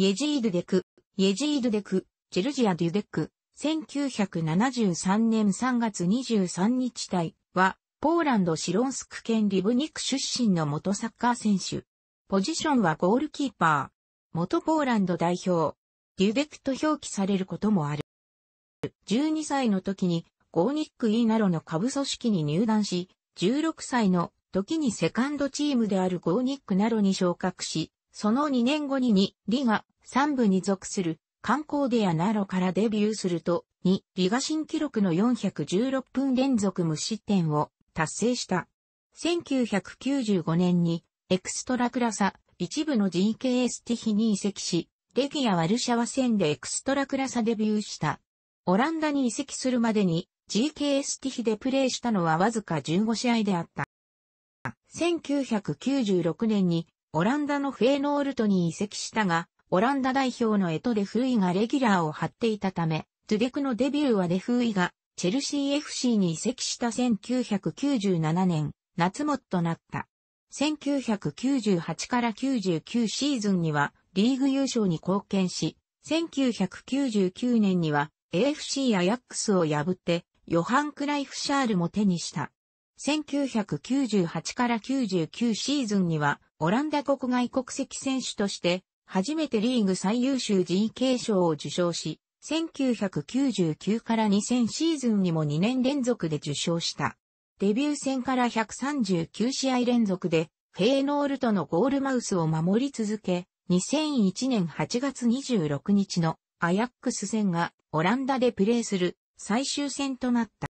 イェジードデク、イェジードデク、チェルジア・デュデク、1973年3月23日隊は、ポーランド・シロンスク県リブニク出身の元サッカー選手。ポジションはゴールキーパー。元ポーランド代表。デュデクと表記されることもある。12歳の時にゴーニック・イーナロの下部組織に入団し、16歳の時にセカンドチームであるゴーニック・ナロに昇格し、その2年後に2、リガ3部に属する観光デアナロからデビューすると、2、リガ新記録の416分連続無失点を達成した。1995年にエクストラクラサ一部の GKS ティヒに移籍し、レギア・ワルシャワ戦でエクストラクラサデビューした。オランダに移籍するまでに GKS ティヒでプレーしたのはわずか15試合であった。1996年にオランダのフェーノールトに移籍したが、オランダ代表のエト・デフイがレギュラーを張っていたため、トゥデクのデビューはデフイがチェルシー FC に移籍した1997年、夏もとなった。1998から99シーズンにはリーグ優勝に貢献し、1999年には AFC アヤックスを破ってヨハン・クライフシャールも手にした。1998から99シーズンには、オランダ国外国籍選手として、初めてリーグ最優秀 GK 賞を受賞し、1999から2000シーズンにも2年連続で受賞した。デビュー戦から139試合連続で、フェーノールとのゴールマウスを守り続け、2001年8月26日のアヤックス戦がオランダでプレーする最終戦となった。。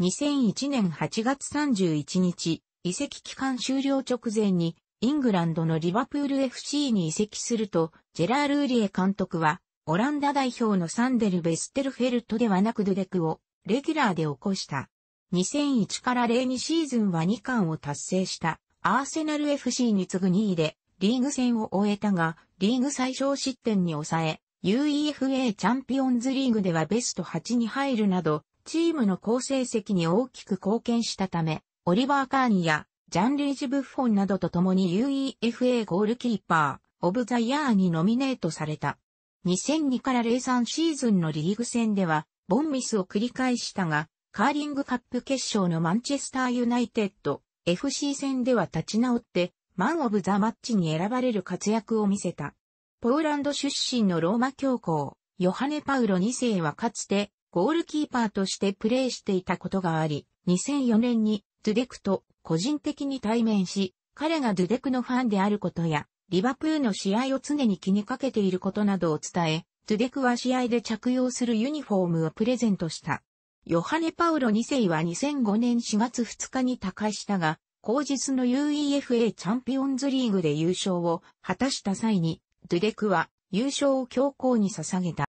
2001年8月31日、移籍期間終了直前に、イングランドのリバプール FC に移籍すると、ジェラール・ウリエ監督は、オランダ代表のサンデル・ベステルフェルトではなくドゥデクを、レギュラーで起こした。2001から02シーズンは2冠を達成した、アーセナル FC に次ぐ2位で、リーグ戦を終えたが、リーグ最小失点に抑え、UEFA チャンピオンズリーグではベスト8に入るなど、チームの好成績に大きく貢献したため、オリバー・カーンやジャンリージ・ブッフォンなどと共に UEFA ゴールキーパー、オブ・ザ・イヤーにノミネートされた。2002から03シーズンのリーグ戦では、ボンミスを繰り返したが、カーリングカップ決勝のマンチェスター・ユナイテッド、FC 戦では立ち直って、マン・オブ・ザ・マッチに選ばれる活躍を見せた。ポーランド出身のローマ教皇、ヨハネ・パウロ2世はかつて、ゴールキーパーとしてプレーしていたことがあり、2004年にドゥデクと個人的に対面し、彼がドゥデクのファンであることや、リバプーの試合を常に気にかけていることなどを伝え、ドゥデクは試合で着用するユニフォームをプレゼントした。ヨハネ・パウロ2世は2005年4月2日に他界したが、後日の UEFA チャンピオンズリーグで優勝を果たした際に、ドゥデクは優勝を強行に捧げた。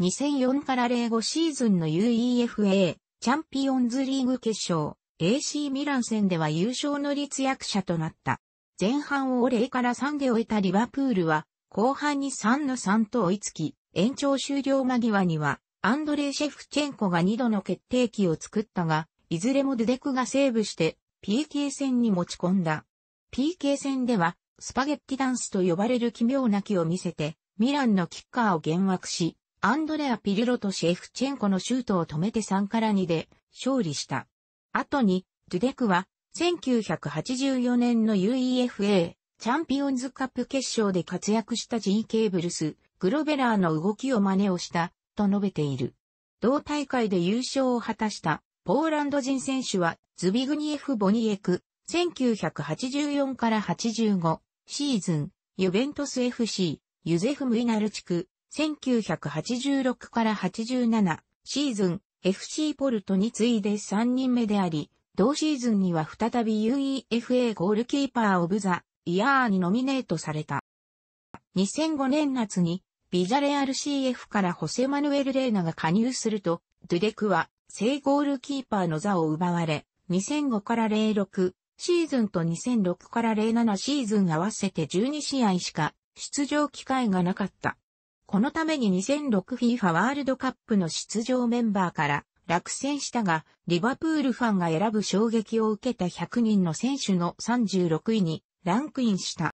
2004から05シーズンの UEFA チャンピオンズリーグ決勝 AC ミラン戦では優勝の立役者となった。前半を0から3で終えたリバプールは後半に3の3と追いつき、延長終了間際にはアンドレイ・シェフチェンコが2度の決定機を作ったが、いずれもデデクがセーブして PK 戦に持ち込んだ。PK 戦ではスパゲッティダンスと呼ばれる奇妙な木を見せて、ミランのキッカーを幻惑し、アンドレア・ピルロとシェフチェンコのシュートを止めて3から2で勝利した。後に、ドゥデクは、1984年の UEFA チャンピオンズカップ決勝で活躍したジン・ケーブルス、グロベラーの動きを真似をした、と述べている。同大会で優勝を果たした、ポーランド人選手は、ズビグニエフ・ボニエク、1984から85、シーズン、ユベントス FC、ユゼフ・ムイナル地区、1986から87シーズン FC ポルトに次いで3人目であり、同シーズンには再び UEFA ゴールキーパーオブザイヤーにノミネートされた。2005年夏にビジャレアル CF からホセマヌエル・レーナが加入すると、ドゥデクは正ゴールキーパーの座を奪われ、2005から06シーズンと2006から07シーズン合わせて12試合しか出場機会がなかった。このために 2006FIFA ワールドカップの出場メンバーから落選したが、リバプールファンが選ぶ衝撃を受けた100人の選手の36位にランクインした。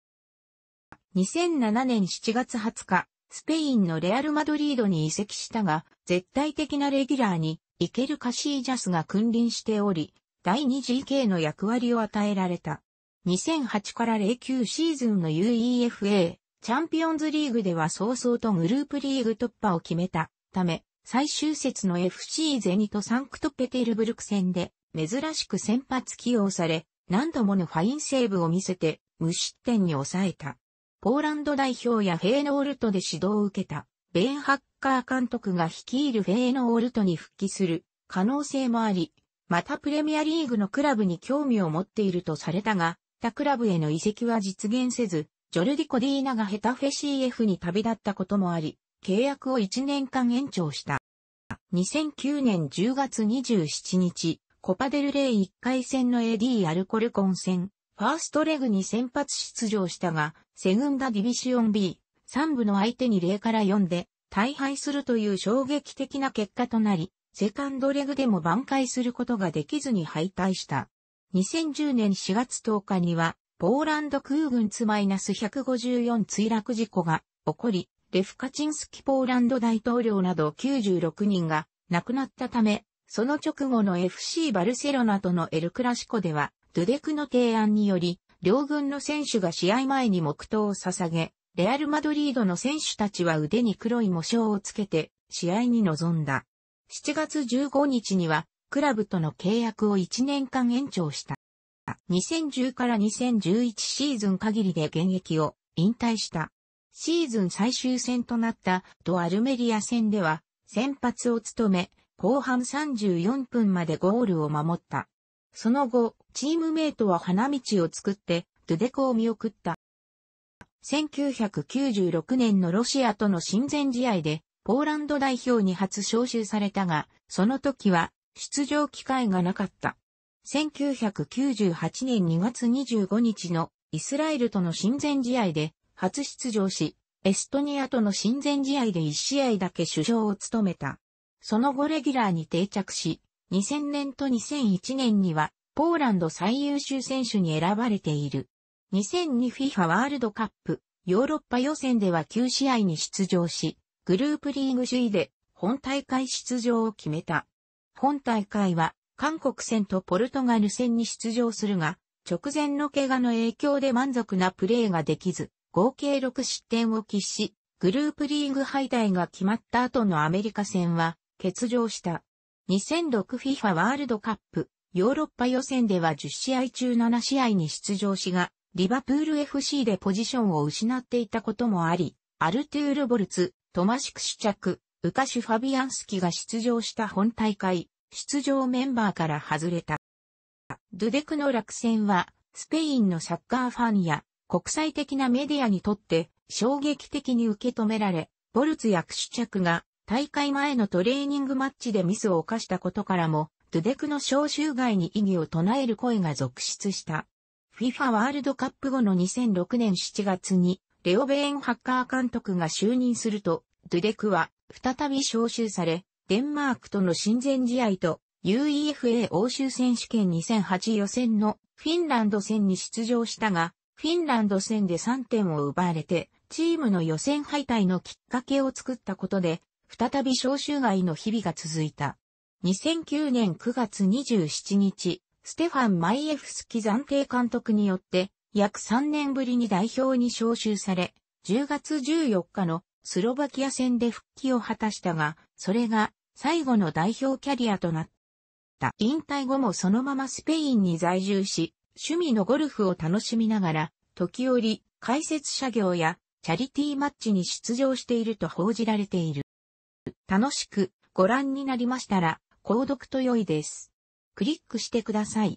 2007年7月20日、スペインのレアルマドリードに移籍したが、絶対的なレギュラーにイケル・カシージャスが君臨しており、第 2GK の役割を与えられた。2008から09シーズンの UEFA チャンピオンズリーグでは早々とグループリーグ突破を決めたため、最終節の FC ゼニとサンクトペテルブルク戦で、珍しく先発起用され、何度ものファインセーブを見せて、無失点に抑えた。ポーランド代表やフェーノールトで指導を受けた、ベンハッカー監督が率いるフェーノールトに復帰する可能性もあり、またプレミアリーグのクラブに興味を持っているとされたが、他クラブへの移籍は実現せず、ジョルディ・コディーナがヘタフェ CF に旅立ったこともあり、契約を1年間延長した。2009年10月27日、コパデルレイ1回戦の AD アルコルコン戦、ファーストレグに先発出場したが、セグンダディビシオン B、3部の相手に0から4で、大敗するという衝撃的な結果となり、セカンドレグでも挽回することができずに敗退した。2010年4月10日には、ポーランド空軍ツ -154 墜落事故が起こり、レフカチンスキポーランド大統領など96人が亡くなったため、その直後の FC バルセロナとのエルクラシコでは、ドゥデクの提案により、両軍の選手が試合前に黙祷を捧げ、レアル・マドリードの選手たちは腕に黒い模章をつけて、試合に臨んだ。7月15日には、クラブとの契約を1年間延長した。、2010から2011シーズン限りで現役を引退した。シーズン最終戦となったドアルメリア戦では先発を務め、後半34分までゴールを守った。その後、チームメイトは花道を作ってドゥデコを見送った。1996年のロシアとの親善試合でポーランド代表に初招集されたが、その時は出場機会がなかった。1998年2月25日のイスラエルとの親善試合で初出場し、エストニアとの親善試合で1試合だけ主将を務めた。その後レギュラーに定着し、2000年と2001年にはポーランド最優秀選手に選ばれている。2002FIFA ワールドカップヨーロッパ予選では9試合に出場し、グループリーグ首位で本大会出場を決めた。本大会は韓国戦とポルトガル戦に出場するが、直前の怪我の影響で満足なプレーができず、合計6失点を喫し、グループリーグ敗退が決まった後のアメリカ戦は欠場した。2006FIFA ワールドカップヨーロッパ予選では10試合中7試合に出場しが、リバプール FC でポジションを失っていたこともあり、アルトゥール・ボルツ、トマシクシチャク、ウカシュ・ファビアンスキが出場した本大会、出場メンバーから外れた。ドゥデクの落選は、スペインのサッカーファンや国際的なメディアにとって衝撃的に受け止められ、ボルツやクシュチャクが大会前のトレーニングマッチでミスを犯したことからも、ドゥデクの招集外に異議を唱える声が続出した。FIFA ワールドカップ後の2006年7月に、レオベーンハッカー監督が就任すると、ドゥデクは再び招集され、デンマークとの親善試合と UEFA 欧州選手権2008予選のフィンランド戦に出場したが、フィンランド戦で3点を奪われて、チームの予選敗退のきっかけを作ったことで、再び招集外の日々が続いた。2009年9月27日、ステファン・マイエフスキ暫定監督によって、約3年ぶりに代表に招集され、10月14日のスロバキア戦で復帰を果たしたが、それが最後の代表キャリアとなった。引退後もそのままスペインに在住し、趣味のゴルフを楽しみながら、時折、解説者業やチャリティーマッチに出場していると報じられている。楽しくご覧になりましたら、購読と良いです。クリックしてください。